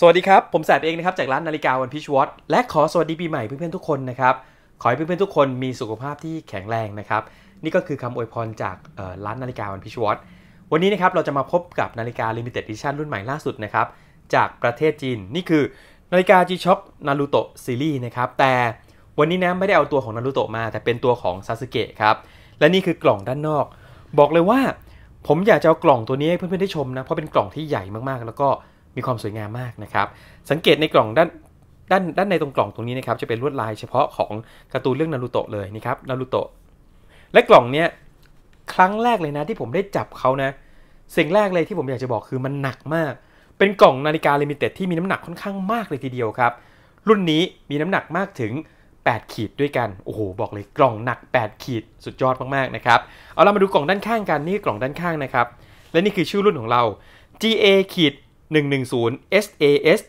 สวัสดีครับ ผมแสบเองนะครับจากร้านนาฬิกาวันพิชวอตและขอสวัสดีปีใหม่เพื่อนๆทุกคนนะครับ ขอให้เพื่อนๆทุกคนมีสุขภาพที่แข็งแรงนะครับ นี่ก็คือคำอวยพรจากร้านนาฬิกาวันพิชวอตวันนี้นะครับเราจะมาพบกับนาฬิกาลิมิเต็ดดิชั่นรุ่นใหม่ล่าสุดนะครับจากประเทศจีนนี่คือนาฬิกาีช็อกนารูโตะซีรีส์นะครับแต่วันนี้นะไม่ได้เอาตัวของนารูโตมาแต่เป็นตัวของซาสึเกะครับและนี่คือกล่องด้านนอก บอกเลยว่าผมอยากจะเอากล่องตัวนี้ให้เพื่อนๆได้ชมนะเพราะเป็นกล่องที่ใหญ่มากๆ แล้วก็มีความสวยงามมากนะครับสังเกตในกล่องด้านด้านด้านในตรงกล่องตรงนี้นะครับจะเป็นลวดลายเฉพาะของการ์ตูนเรื่องนารูโตะเลยนะครับนารูโตะและกล่องเนี้ยครั้งแรกเลยนะที่ผมได้จับเขานะสิ่งแรกเลยที่ผมอยากจะบอกคือมันหนักมาก เป็นกล่องนาฬิกาลิมิเต็ดที่มีน้ำหนักค่อนข้างมากเลยทีเดียวครับรุ่นนี้มีน้ำหนักมากถึง 8 ขีดด้วยกันโอ้โหบอกเลยกล่องหนัก 8 ขีดสุดยอดมากๆนะครับเอาเรามาดูกล่องด้านข้างกันนี่กล่องด้านข้างนะครับและนี่คือชื่อรุ่นของเรา GA ขีด110 SAS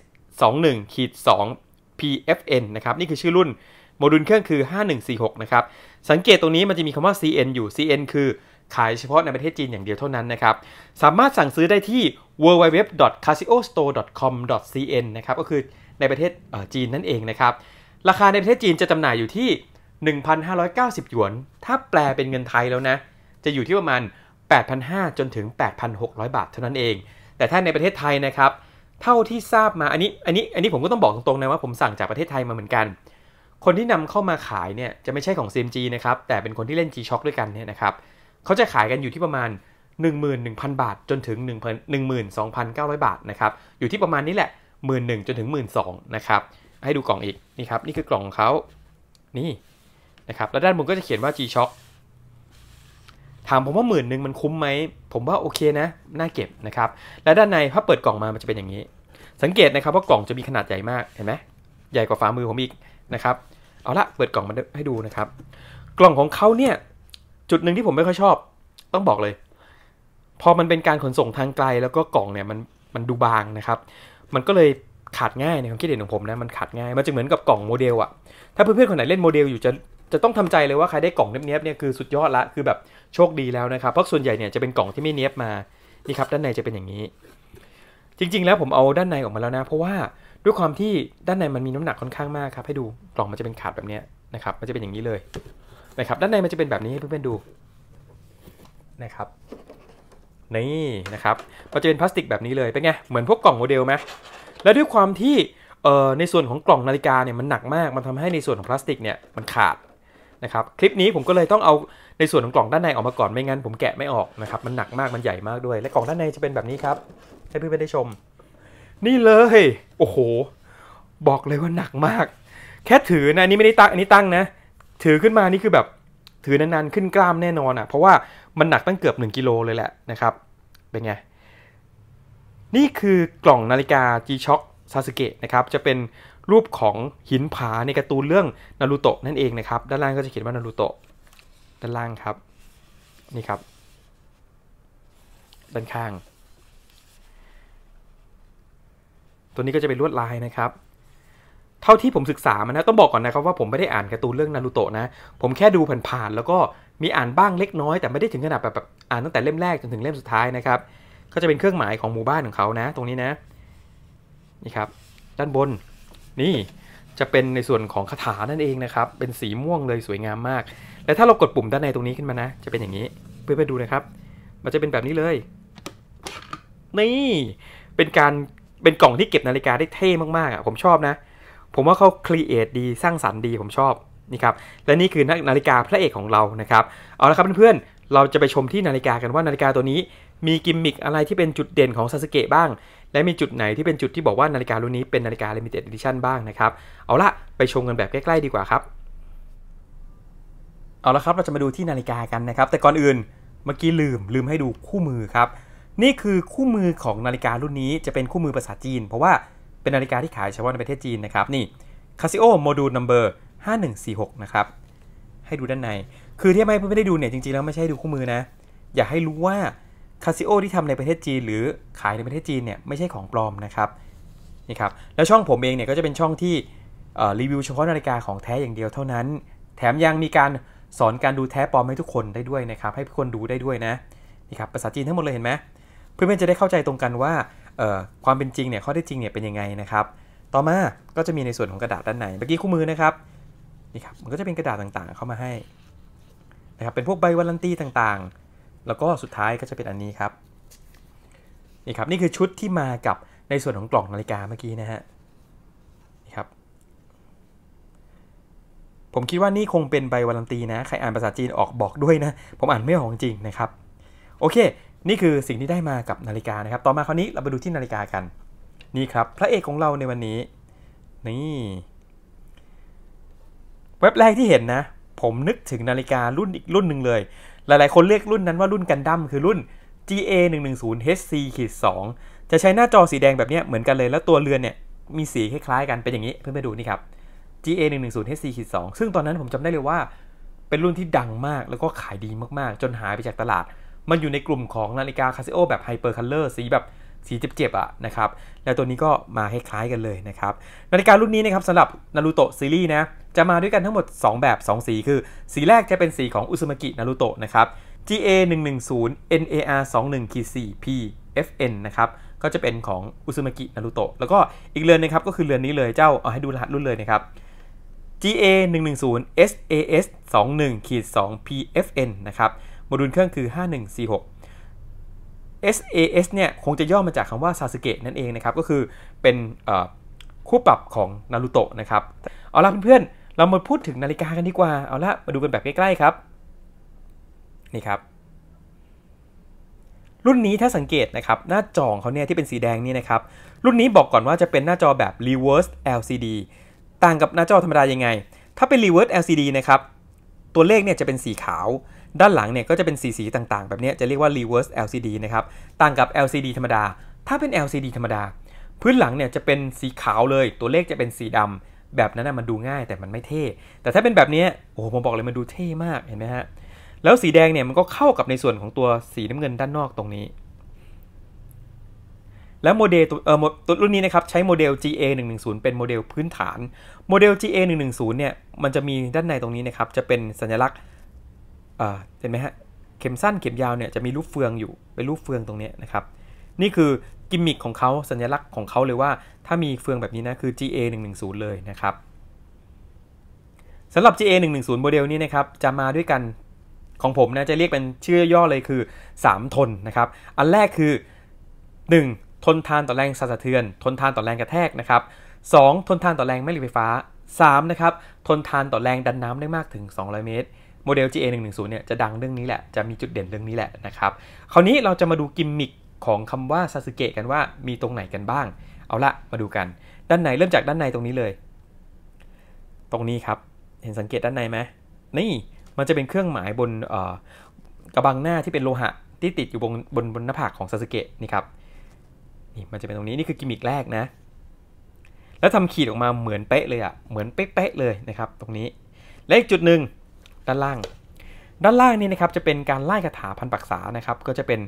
21ขีด2 PFN นะครับนี่คือชื่อรุ่นโมดูลเครื่องคือ 5146นะครับสังเกตตรงนี้มันจะมีคำว่า CN อยู่ CN คือขายเฉพาะในประเทศจีนอย่างเดียวเท่านั้นนะครับสามารถสั่งซื้อได้ที่ www.casiostore.com.cn นะครับก็คือในประเทศจีนนั่นเองนะครับ ราคาในประเทศจีนจะจำหน่ายอยู่ที่ 1,590หยวน ถ้าแปลเป็นเงินไทยแล้วนะ จะอยู่ที่ประมาณ 8,500จนถึง 8,600 บาทเท่านั้นเองแต่ถ้าในประเทศไทยนะครับ เท่าที่ทราบมา อันนี้ อันนี้ อันนี้ผมก็ต้องบอกตรงๆนะว่าผมสั่งจากประเทศไทยมาเหมือนกัน คนที่นำเข้ามาขายเนี่ยจะไม่ใช่ของ CMG นะครับ แต่เป็นคนที่เล่น G-Shock ด้วยกันเนี่ยนะครับ เขาจะขายกันอยู่ที่ประมาณ 11,000 บาทจนถึง 12,900 บาทนะครับ อยู่ที่ประมาณนี้แหละ 1 1จนถึง 1 2นะครับ ให้ดูกล่องอีก นี่ครับ นี่คือกล่องของเขา นี่นะครับ แล้วด้านบนก็จะเขียนว่า G-Shock ถามผมว่าหมื่นหนึ่งมันคุ้มไหม ผมว่าโอเคนะ น่าเก็บนะครับ และด้านในถ้าเปิดกล่องมา มันจะเป็นอย่างนี้ สังเกตนะครับว่ากล่องจะมีขนาดใหญ่มาก เห็นไหมใหญ่กว่าฝ่ามือผมอีกนะครับ เอาละเปิดกล่องมาให้ดูนะครับ กล่องของเขาเนี่ย จุดหนึ่งที่ผมไม่ค่อยชอบ ต้องบอกเลย พอมันเป็นการขนส่งทางไกลแล้วก็กล่องเนี่ยมันมันดูบาง นะครับ มันก็เลยขาดง่ายในความคิดเห็นของผมนะ มันขาดง่าย มันจะเหมือนกับกล่องโมเดลอะถ้าเพื่อนๆคนไหนเล่นโมเดลอยู่จะจะต้องทำใจเลยว่าใครได้กล่องเนี้ยเนี่ยคือสุดยอดละ คือแบบโชคดีแล้วนะครับเพราะส่วนใหญ่เนี่ยจะเป็นกล่องที่ไม่เนี้ยบมานี่ครับด้านในจะเป็นอย่างนี้ จริงๆแล้วผมเอาด้านในออกมาแล้วนะ เพราะว่าด้วยความที่ด้านในมันมีน้ำหนักค่อนข้างมากครับให้ดูกล่องมันจะเป็นขาดแบบนี้นะครับมันจะเป็นอย่างนี้เลยนะครับด้านในมันจะเป็นแบบนี้ให้เพื่อนๆดูนะครับนี่นะครับมันจะเป็นพลาสติกแบบนี้เลยเป็นไงเหมือนพวกกล่องโมเดลไหมแล้วด้วยความที่ในส่วนของกล่องนาฬิกาเนี่ยมันหนักมาก มันทำให้ในส่วนของพลาสติกเนี่ยมันขาดนะครับคลิปนี้ผมก็เลยต้องเอาในส่วนของกล่องด้านในออกมาก่อนไม่งั้นผมแกะไม่ออกนะครับ มันหนักมากมันใหญ่มากด้วย และกล่องด้านในจะเป็นแบบนี้ครับให้เพื่อนๆได้ชม นี่เลย โอ้โห บอกเลยว่าหนักมาก แค่ถือนะนี่ไม่ได้ตั้งอันนี้ตั้งนะ ถือขึ้นมานี่คือแบบถือนานๆ ขึ้นกล้ามแน่นอนอะ่ะเพราะว่ามันหนักตั้งเกือบ1กิโลเลยแหละนะครับเป็นไงนี่คือกล่องนาฬิกา G-Shock Sasuke นะครับจะเป็นรูปของหินผาในการ์ตูนเรื่องนารูโตะนั่นเองนะครับด้านล่างก็จะเขียนว่านารูโตะด้านล่างครับนี่ครับ ด้านข้าง ตัวนี้ก็จะเป็นลวดลายนะครับ เท่าที่ผมศึกษามานะต้องบอกก่อนนะครับว่า ผมไม่ได้อ่านการ์ตูนเรื่องนารูโตะนะผมแค่ดูผ่านๆแล้วก็มีอ่านบ้างเล็กน้อย แต่ไม่ได้ถึงขนาดแบบแบบอ่านตั้งแต่เล่มแรกจนถึงเล่มสุดท้ายนะครับ ก็จะเป็นเครื่องหมายของหมู่บ้านของเขานะตรงนี้นะนี่ครับ ด้านบนนี่จะเป็นในส่วนของคาถานั่นเองนะครับ เป็นสีม่วงเลยสวยงามมากแ้วถ้าเรากดปุ่มด้านในตรงนี้ขึ้นมานะ จะเป็นอย่างนี้เพื่อนๆดูนะครับ มันจะเป็นแบบนี้เลย นี่ เป็นการเป็นกล่องที่เก็บนาฬิกาได้เท่มากๆอ่ะผมชอบนะ ผมว่าเขาครีเอทดีสร้างสรรค์ดีผมชอบนี่ครับและนี่คือนาฬิกาพระเอกของเรานะครับเอาละครับเพื่อนๆเราจะไปชมที่นาฬิกากันว่านาฬิกาตัวนี้ มีกิมมิคอะไรที่เป็นจุดเด่นของซาสเกะบ้างและมีจุดไหนที่เป็นจุดที่บอกว่านาฬิการุ่นนี้เป็นนาฬิกาลิมิเต็ดดิชั่นบ้างนะครับเอาละไปชมกันแบบใกล้ๆดีกว่าครับเอาละครับเราจะมาดูที่นาฬิกากันนะครับ แต่ก่อนอื่นเมื่อกี้ลืมลืมให้ดูคู่มือครับ นี่คือคู่มือของนาฬิการุ่นนี้จะเป็นคู่มือภาษาจีน เพราะว่าเป็นนาฬิกาที่ขายเฉพาะในประเทศจีนนะครับนี่ Casio Module Number 5146นะครับให้ดูด้านในคือที่ไม่เไม่ได้ดูเนี่ย จริงๆ แล้วไม่ใช่ดูคู่มือนะ อยากให้รู้ว่า Casio ที่ทำในประเทศจีน หรือขายในประเทศจีนเนี่ยไม่ใช่ของปลอมนะครับนี่ครับแล้วช่องผมเองเนี่ยก็จะเป็นช่องที่รีวิวเฉพาะนาฬิกาของแท้อย่างเดียวเท่านั้น แถมยังมีการสอนการดูแท้ปลอมให้ทุกคนได้ด้วยนะครับ ให้ทุกคนดูได้ด้วยนะนี่ครับภาษาจีนทั้งหมดเลยเห็นไหมเพื่อนๆจะได้เข้าใจตรงกันว่าความเป็นจริงเนี่ยข้อได้จริงเนี่ยเป็นยังไงนะครับ ต่อมาก็จะมีในส่วนของกระดาษด้านในเมื่อกี้คู่มือนะครับนี่ครับ มันก็จะเป็นกระดาษต่างๆ เข้ามาให้นะครับเป็นพวกใบวารันตีต่างๆ แล้วก็สุดท้ายก็จะเป็นอันนี้ครับ นี่ครับ นี่คือชุดที่มากับในส่วนของกล่องนาฬิกาเมื่อกี้นะฮะผมคิดว่านี่คงเป็นใบวารันตีนะ ใครอ่านภาษาจีนออกบอกด้วยนะ ผมอ่านไม่ออกจริงนะครับ โอเค นี่คือสิ่งที่ได้มากับนาฬิกานะครับ ต่อมาคราวนี้เราไปดูที่นาฬิกากัน นี่ครับพระเอกของเราในวันนี้ นี่เว็บแรกที่เห็นนะ ผมนึกถึงนาฬิการุ่นอีกรุ่นหนึ่งเลย หลาย ๆคนเรียกรุ่นนั้น ว่ารุ่นกันดั้ม คือรุ่น GA 1 1 0 HC 2จะใช้หน้าจอสีแดงแบบนี้เหมือนกันเลย แล้วตัวเรือนเนี่ยมีสีคล้ายๆกัน เป็นอย่างนี้ เพื่อนๆดูนี่ครับ GA 1 1 0 HC 2ซึ่งตอนนั้นผมจำได้เลยว่า เป็นรุ่นที่ดังมากแล้วก็ขายดีมากๆ จนหายไปจากตลาด มันอยู่ในกลุ่มของนาฬิกาคาซิโอแบบไฮเปอร์คัลเลอร์สีแบบ สีเจ็บๆอ่ะนะครับ แล้วตัวนี้ก็มาคล้ายๆกันเลยนะครับ นาฬิการุ่นนี้นะครับสำหรับนารูโตะซีรีส์นะจะมาด้วยกันทั้งหมด 2 แบบ 2 สีคือสีแรกจะเป็นสีของอุซุมากินารูโตะนะครับ GA 1 1 0 NAR 2 1 4 P FN นะครับก็จะเป็นของอุซุมากินารูโตะแล้วก็อีกเรือนนะครับก็คือเรือนนี้เลยเจ้าเอาให้ดูรหัสรุ่นเลยนะครับ GA 1 1 0 SAS 2 1 2 PFN นะครับ โมดูลเครื่องคือ 5146 SAS เนี่ย คงจะย่อมาจากคำว่าซาสเกะนั่นเองนะครับ ก็คือเป็นคู่ปรับของนารูโตะนะครับ เอาละเพื่อนๆ เรามาพูดถึงนาฬิกากันดีกว่า เอาละมาดูกันแบบใกล้ๆ ครับ นี่ครับ รุ่นนี้ถ้าสังเกตนะครับ หน้าจอของเขาเนี่ยที่เป็นสีแดงนี่นะครับ รุ่นนี้บอกก่อนว่าจะเป็นหน้าจอแบบ reverse LCD ต่างกับหน้าจอธรรมดายังไง ถ้าเป็น reverse LCD นะครับ ตัวเลขเนี่ยจะเป็นสีขาว ด้านหลังเนี่ยก็จะเป็นสีสีต่างๆ แบบนี้จะเรียกว่า reverse LCD นะครับ ต่างกับ LCD ธรรมดา ถ้าเป็น LCD ธรรมดา พื้นหลังเนี่ยจะเป็นสีขาวเลย ตัวเลขจะเป็นสีดำ แบบนั้นนะมันดูง่ายแต่มันไม่เท่ แต่ถ้าเป็นแบบนี้โอ้โหผมบอกเลยมันดูเท่มาก เห็นไหมฮะ แล้วสีแดงเนี่ยมันก็เข้ากับในส่วนของตัวสีน้ำเงินด้านนอกตรงนี้และโมเดลเอ่อรุ่นนี้นะครับใช้โมเดล GA 1 1 0เป็นโมเดลพื้นฐานโมเดล GA 1 1 0เนี่ยมันจะมีด้านในตรงนี้นะครับจะเป็นสัญลักษณ์เห็นไหมฮะ เข็มสั้น เข็มยาวเนี่ยจะมีรูปเฟืองอยู่เป็นรูปเฟืองตรงนี้นะครับนี่คือกิมมิคของเขาสัญลักษณ์ของเขาเลยว่า ถ้ามีเฟืองแบบนี้นะคือ GA 1 1 0เลยนะครับสำหรับ GA 1 1 0โมเดลนี้นะครับจะมาด้วยกันของผมนะจะเรียกเป็นชื่อย่อเลยคือ 3 ทนนะครับอันแรกคือ 1ทนทานต่อแรงสั่นสะเทือน ทนทานต่อแรงกระแทกนะครับ 2. ทนทานต่อแรงแม่เหล็กไฟฟ้า 3. นะครับ ทนทานต่อแรง ดันน้ำได้มากถึง200เมตร โมเดล GA 1 1 0เนี่ยจะดังเรื่องนี้แหละ จะมีจุดเด่นเรื่องนี้แหละนะครับ คราวนี้เราจะมาดูกิมมิคของคำว่าซาสึเกะกันว่ามีตรงไหนกันบ้าง เอาละ มาดูกัน ด้านไหนเริ่มจากด้านในตรงนี้เลย ตรงนี้ครับ เห็นสังเกตด้านในไหมนี่มันจะเป็นเครื่องหมายบนกระบังหน้าที่เป็นโลหะที่ติดอยู่บนบนบนหน้าผากของซาสึเกะนี่ครับี่มันจะเป็นตรงนี้นี่คือกิมมิคแรกนะ แล้วทำขีดออกมาเหมือนเป๊ะเลยอะ่ะเหมือนเป๊ะๆเลยนะครับตรงนี้และอีกจุดหนึ่งด้านล่าง ด้านล่างนี่นะครับจะเป็นการไล่คาถาพันปักษานะครับ ก็จะเป็น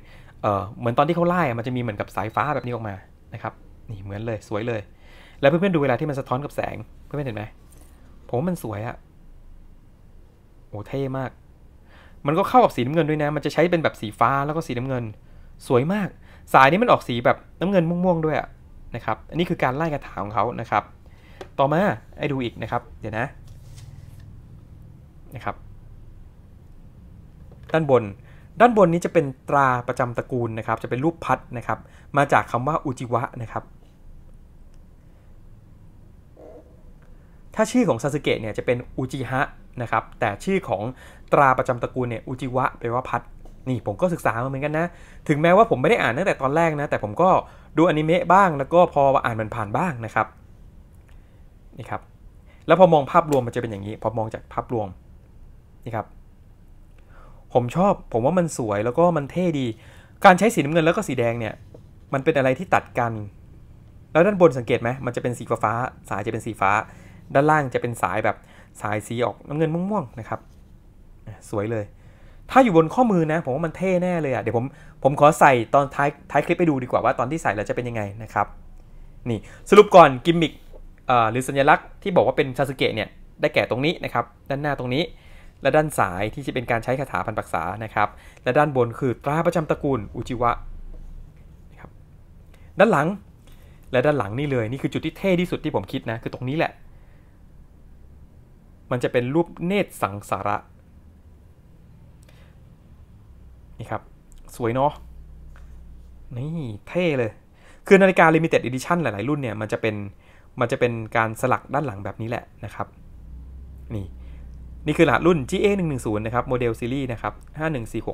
เอ่อเหมือนตอนที่เขาไล่มันจะมีเหมือนกับสายฟ้าแบบนี้ออกมานะครับ นี่เหมือนเลยสวยเลย แล้วเพื่อนๆดูเวลาที่มันสะท้อนกับแสงเพื่อนๆเห็นไหมผมมันสวยอ่ะโอ้เท่มาก มันก็เข้ากับสีน้ำเงินด้วยนะ มันจะใช้เป็นแบบสีฟ้าแล้วก็สีน้ำเงิน สวยมากสายนี้มันออกสีแบบน้ำเงินม่วงๆ ด้วยอะนะครับอันนี้คือการไล่กระถางของเขานะครับต่อมาให้ดูอีกนะครับเดี๋ยวนะนะครับ ด้านบนด้านบนนี้จะเป็นตราประจำตระกูลนะครับจะเป็นรูปพัดนะครับ มาจากคำว่าอุจิวะนะครับถ้าชื่อของซาสึเกะเนี่ยจะเป็นอุจิฮะนะครับแต่ชื่อของตราประจำตระกูลเนี่ยอุจิวะแปลว่าพัดนี่ผมก็ศึกษามาเหมือนกันนะ ถึงแม้ว่าผมไม่ได้อ่านตั้งแต่ตอนแรกนะ แต่ผมก็ดูอนิเมะบ้าง แล้วก็พออ่านมันผ่านบ้างนะครับนี่ครับ แล้วพอมองภาพรวมมันจะเป็นอย่างนี้ พอมองจากภาพรวมนี่ครับ ผมชอบผมว่ามันสวยแล้วก็มันเท่ดี การใช้สีน้ำเงินแล้วก็สีแดงเนี่ย มันเป็นอะไรที่ตัดกัน แล้วด้านบนสังเกตไหมมันจะเป็นสีฟ้าสายจะเป็นสีฟ้า ด้านล่างจะเป็นสายแบบสายสีออกน้ำเงินม่วงๆนะครับ สวยเลยถ้าอยู่บนข้อมือนะผมว่ามันเท่แน่เลยอะ่ะเดี๋ยวผมผมขอใส่ตอนท้ายท้ายคลิปไปดูดีกว่าว่า ตอนที่ใส่แล้วจะเป็นยังไงนะครับนี่สรุปก่อนกิมมิคหรือสัญลักษณ์ที่บอกว่าเป็นซาสึเกะเนี่ยได้แก่ตรงนี้นะครับด้านหน้าตรงนี้ และด้านสายที่จะเป็นการใช้คาถาพันปักษานะครับและด้านบนคือตราประจำตระกูลอุจิวะนะครับด้านหลังและด้านหลังนี่เลยนี่คือจุดที่เท่ที่สุดที่ผมคิดนะคือตรงนี้แหละมันจะเป็นรูปเนตรสังสาระนี่ครับ สวยเนาะนี่ เท่เลย คือนาฬิกา Limited Edition หลาย ๆ รุ่นเนี่ยมันจะเป็นมันจะเป็นการสลักด้านหลังแบบนี้แหละนะครับนี่ นี่คือหลัดรุ่น GA 1 1 0นะครับโมเดลซีรีส์นะครับ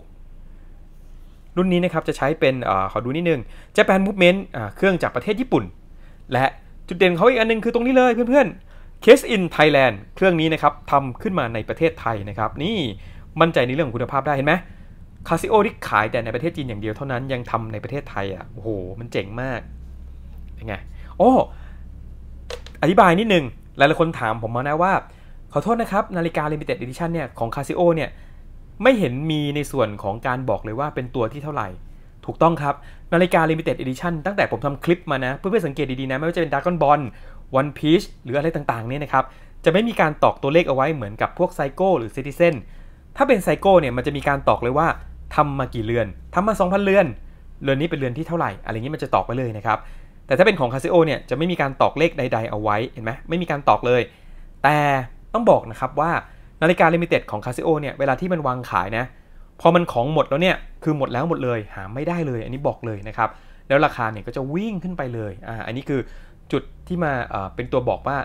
5146 รุ่นนี้นะครับจะใช้เป็นอขอดูนิดนึง Japan Movement เครื่องจากประเทศญี่ปุ่น และจุดเด่นเขาอีกอันนึง คือตรงนี้เลยเพื่อนๆ Case in Thailand เครื่องนี้นะครับทำขึ้นมาในประเทศไทยนะครับนี่มั่นใจในเรื่องคุณภาพได้เห็นไหมคาซิโอที่ขายแต่ในประเทศจีนอย่างเดียวเท่านั้นยังทำในประเทศไทยอ่ะโอ้โห มันเจ๋งมากเป็นไงโอ้อธิบายนิดนึงหลายๆคนถามผมมานะว่า ขอโทษนะครับนาฬิกา l i มิเต็ดดิชันเนี่ยของคาซิโอเนี่ยไม่เห็นมีในส่วนของการบอกเลยว่าเป็นตัวที่เท่าไหร่ ถูกต้องครับนาฬิกา l i มิเต็ดดิชันตั้งแต่ผมทำคลิปมานะเพื่อนๆสังเกตดีๆนะไม่ว่าจะเป็นดาร์กอนบอลวันพีชหรืออะไรต่างๆเนี่ยนะครับจะไม่มีการตอกตัวเลขเอาไว้เหมือนกับพวกไซโก้หรือซิติเซนถ้าเป็นไซโก้เนี่ยมันจะมีการตอกเลยว่าทำมากี่เรือนทำมา 2,000เรือน เรือนนี้เป็นเรือนที่เท่าไหร่ อะไรเงี้มันจะตอกไปเลยนะครับ แต่ถ้าเป็นของคาซิโอเนี่ย จะไม่มีการตอกเลขใดๆเอาไว้ เห็นไหมไม่มีการตอกเลย แต่ต้องบอกนะครับว่านาฬิกาลิมิเต็ดของคาซิโอเนี่ย เวลาที่มันวางขายนะ พอมันของหมดแล้วเนี่ย คือหมดแล้วหมดเลยหาไม่ได้เลย อันนี้บอกเลยนะครับ แล้วราคาเนี่ยก็จะวิ่งขึ้นไปเลยอ่าอันนี้คือจุดที่มาเป็นตัวบอกว่า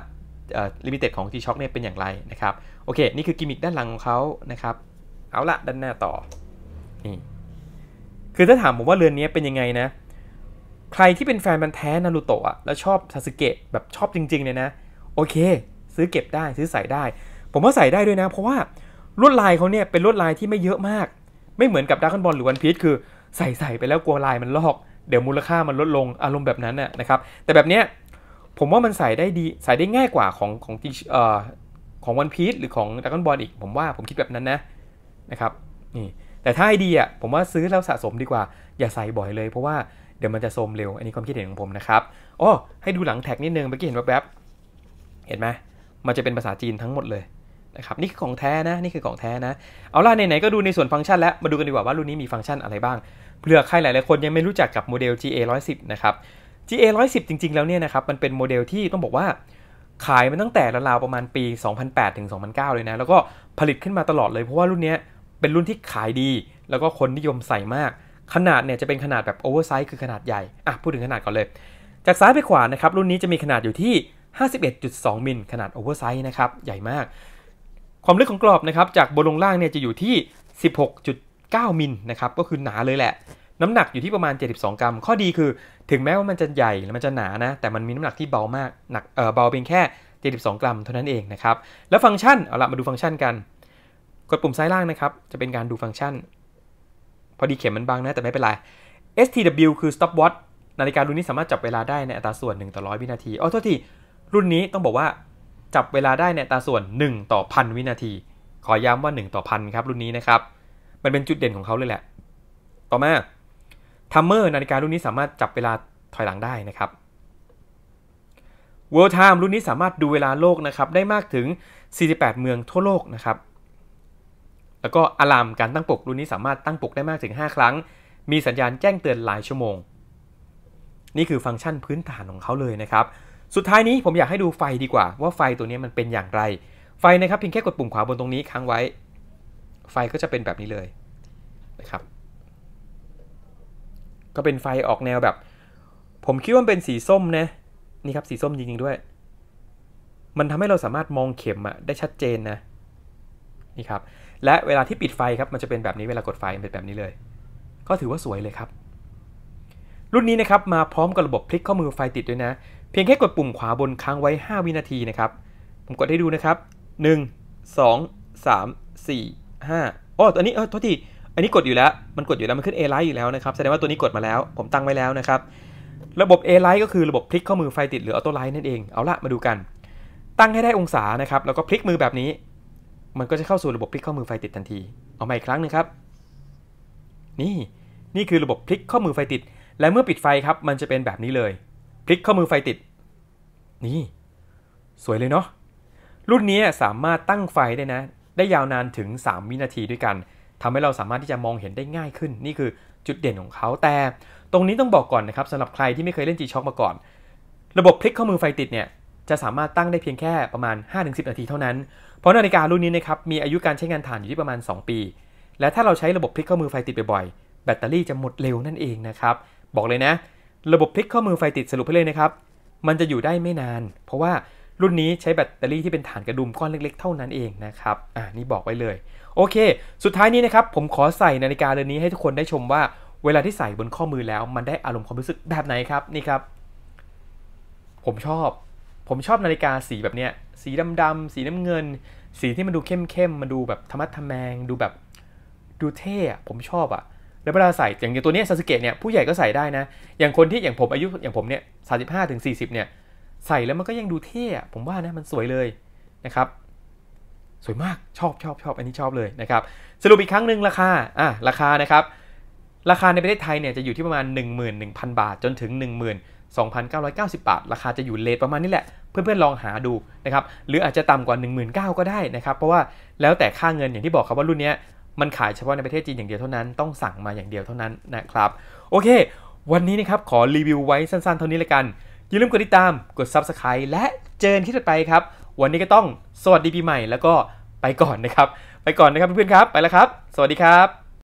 ลิมิเต็ดของ G-Shock เนี่ยเป็นอย่างไรนะครับ โอเค นี่คือกิมมิคด้านหลังของเขานะครับ เอาละด้านหน้าต่อนี่คือถ้าถามผมว่าเรือนนี้เป็นยังไงนะ ใครที่เป็นแฟนมันแท้นารูโตะแล้วชอบซาสึเกะแบบชอบจริงๆเลยนะ โอเค ซื้อเก็บได้ซื้อใส่ได้ ผมว่าใส่ได้ด้วยนะ เพราะว่าลวดลายเขาเนี่ย เป็นลวดลายที่ไม่เยอะมาก ไม่เหมือนกับดักคอนบอลหรือวันพีชคือใส่ใส่ไปแล้วกลัวลายมันลอก เดี๋ยวมูลค่ามันลดลงอารมณ์แบบนั้นน่ะนะครับ แต่แบบเนี้ยผมว่ามันใส่ได้ดีใส่ได้ง่ายกว่าของของที่เอ่อของวันพีชหรือของดักคอนบอลอีก ผมว่าผมคิดแบบนั้นนะนะครับนี่แต่ถ้าดีอ่ะผมว่าซื้อแล้วสะสมดีกว่าอย่าใส่บ่อยเลยเพราะว่าเดี๋ยวมันจะโทมเร็ว อันนี้ความคิดเห็นของผมนะครับอ๋อให้ดูหลังแท็กนิดนึงเมื่อกี้เห็นแวบๆเห็นไหมมันจะเป็นภาษาจีนทั้งหมดเลยนะครับนี่คือของแท้นะนี่คือของแท้นะ เอาล่ะไหนๆ ก็ดูในส่วนฟังก์ชันแล้วมาดูกันดีกว่าว่า รุ่นนี้มีฟังก์ชันอะไรบ้างเผื่อใครหลายๆคนยังไม่รู้จักกับโมเดล GA 1 1 0นะครับ GA 1 1 0จริง ๆ แล้วเนี่ยนะครับมันเป็นโมเดลที่ต้องบอกว่า ขายมันตั้งแต่ราวๆประมาณปี 2008ถึง2009 เลยนะแล้วก็ผลิตขึ้นมาตลอดเลยเพราะว่ารุ่นนี้เป็นรุ่นที่ขายดี แล้วก็คนนิยมใส่มาก ขนาดเนี่ยจะเป็นขนาดแบบโอเวอร์ไซส์คือขนาดใหญ่ อ่ะพูดถึงขนาดก่อนเลย จากซ้ายไปขวานะครับรุ่นนี้จะมีขนาดอยู่ที่ 51.2มิลขนาดโอเวอร์ไซส์นะครับใหญ่มาก ความลึกของกรอบนะครับจากบนลงล่างเนี่ยจะอยู่ที่ 16.9มิลนะครับก็คือหนาเลยแหละ น้ำหนักอยู่ที่ประมาณ 72 กรัม ข้อดีคือถึงแม้ว่ามันจะใหญ่และมันจะหนานะแต่มันมีน้ำหนักที่เบามากหนักเออเบาเพียงแค่ 72 กรัม เท่านั้นเองนะครับแล้วฟังก์ชันเอาละมาดูฟังก์ชันกันกดปุ่มซ้ายล่างนะครับ จะเป็นการดูฟังก์ชัน พอดีเข็มมันบางนะ แต่ไม่เป็นไร STW คือ stop watch นาฬิการุ่นนี้สามารถจับเวลาได้ในอัตราส่วน 1 ต่อร้อยวินาที อ๋อโทษที รุ่นนี้ต้องบอกว่าจับเวลาได้ในอัตราส่วน 1 ต่อพันวินาที ขอย้ำว่า 1 ต่อพันครับ รุ่นนี้นะครับ มันเป็นจุดเด่นของเขาเลยแหละ ต่อมาทัมเมอร์นาฬิการุ่นนี้สามารถจับเวลาถอยหลังได้นะครับ World Time รุ่นนี้สามารถดูเวลาโลกนะครับ ได้มากถึง48เมืองทั่วโลกนะครับแล้วก็อะลามการตั้งปกรุ่นนี้สามารถตั้งปลุกได้มากถึง 5 ครั้ง มีสัญญาณแจ้งเตือนหลายชั่วโมง นี่คือฟังก์ชันพื้นฐานของเขาเลยนะครับ สุดท้ายนี้ผมอยากให้ดูไฟดีกว่า ว่าไฟตัวนี้มันเป็นอย่างไร ไฟนะครับเพียงแค่กดปุ่มขวาบนตรงนี้ค้างไว้ ไฟก็จะเป็นแบบนี้เลยนะครับ ก็เป็นไฟออกแนวแบบ ผมคิดว่าเป็นสีส้มนะนี่ครับสีส้มจริงๆด้วย มันทำให้เราสามารถมองเข็มอะได้ชัดเจนนะ นี่ครับและเวลาที่ปิดไฟครับ มันจะเป็นแบบนี้เวลากดไฟเป็นแบบนี้เลย ก็ถือว่าสวยเลยครับ รุ่นนี้นะครับมาพร้อมกับระบบพลิกข้อมือไฟติดด้วยนะ เพียงแค่กดปุ่มขวาบนค้างไว้5วินาทีนะครับ ผมกดให้ดูนะครับ 1 2 3 4 5อ๋อตัวนี้เออโทษทีอันนี้กดอยู่แล้ว มันกดอยู่แล้วมันขึ้น A Light อยู่แล้ว นะครับ แสดงว่าตัวนี้กดมาแล้ว ผมตั้งไว้แล้วนะครับ ระบบ A Light ก็คือระบบพลิกข้อมือไฟติดหรือออโต้ไลท์นั่นเองเอาละมาดูกัน ตั้งให้ได้องศานะครับแล้วก็พลิกมือแบบนี้มันก็จะเข้าสู่ระบบพลิกข้อมือไฟติดทันที เอาใหม่อีกครั้งนึงครับ นี่ นี่คือระบบพลิกข้อมือไฟติด และเมื่อปิดไฟครับ มันจะเป็นแบบนี้เลยพลิกข้อมือไฟติด นี่ สวยเลยเนาะ รุ่นนี้สามารถตั้งไฟได้นะ ได้ยาวนานถึง3วินาทีด้วยกัน ทำให้เราสามารถที่จะมองเห็นได้ง่ายขึ้น นี่คือจุดเด่นของเขาแต่ ตรงนี้ต้องบอกก่อนนะครับสำหรับใครที่ไม่เคยเล่นจีช็อคมาก่อน ระบบพลิกข้อมือไฟติดเนี่ย จะสามารถตั้งได้เพียงแค่ประมาณ 5-10 นาทีเท่านั้นพราะนาฬิการุ่นนี้นะครับมีอายุการใช้งานฐานอยู่ที่ประมาณ 2 ปี และถ้าเราใช้ระบบพลิกข้อมือไฟติดบ่อยๆแบตเตอรี่จะหมดเร็วนั่นเองนะครับบอกเลยนะ ระบบพลิกข้อมือไฟติดสรุปให้เลยนะครับมันจะอยู่ได้ไม่นานเพราะว่ารุ่นนี้ใช้แบตเตอรี่ที่เป็นฐานกระดุมก้อนเล็กๆเท่านั้นเองนะครับอ่านี่บอกไว้เลย โอเค สุดท้ายนี้นะครับ ผมขอใส่นาฬิกาเรือนนี้ให้ทุกคนได้ชมว่า เวลาที่ใส่บนข้อมือแล้ว มันได้อารมณ์ความรู้สึกแบบไหนครับนี่ครับ ผมชอบผมชอบนาฬิกาสีแบบเนี้ยสีดำๆสีน้ำเงิน สีที่มันดูเข้มเข้มมันดูแบบธรรมะธรรมแงดูแบบดูเท่อะผมชอบอะแล้วเวลาใส่อย่างตัวนี้ซาสเกตเนี่ยผู้ใหญ่ก็ใส่ได้นะอย่างคนที่อย่างผมอายุอย่างผมเนี่ยสาสิบห้าถึงสี่สิบเนี่ยใส่แล้วมันก็ยังดูเท่อะผมว่านะมันสวยเลยนะครับ สวยมากชอบชอบชอบอันนี้ชอบเลยนะครับสรุปอีกครั้งหนึ่งราคาอ่ะราคานะครับราคาในประเทศไทยเนี่ยจะอยู่ที่ประมาณ 11,000 บาท จนถึง2,990 บาท ราคาจะอยู่เลทประมาณนี้แหละ เพื่อนๆ ลองหาดูนะครับ หรืออาจจะต่ำกว่า 1 9 0 0 0 ก็ได้นะครับ เพราะว่าแล้วแต่ค่าเงินอย่างที่บอกครับว่า รุ่นนี้มันขายเฉพาะในประเทศจีน อย่างเดียวเท่านั้น ต้องสั่งมาอย่างเดียวเท่านั้นนะครับ โอเค วันนี้นะครับขอรีวิวไว้สั้นๆเท่านี้ละกัน อย่าลืมกดติดตาม กด subscribe และเจอกันที่ต่อไปครับ วันนี้ก็ต้องสวัสดีปีใหม่ แล้วก็ไปก่อนนะครับ ไปก่อนนะครับเพื่อนๆครับ ไปแล้วครับ สวัสดีครับ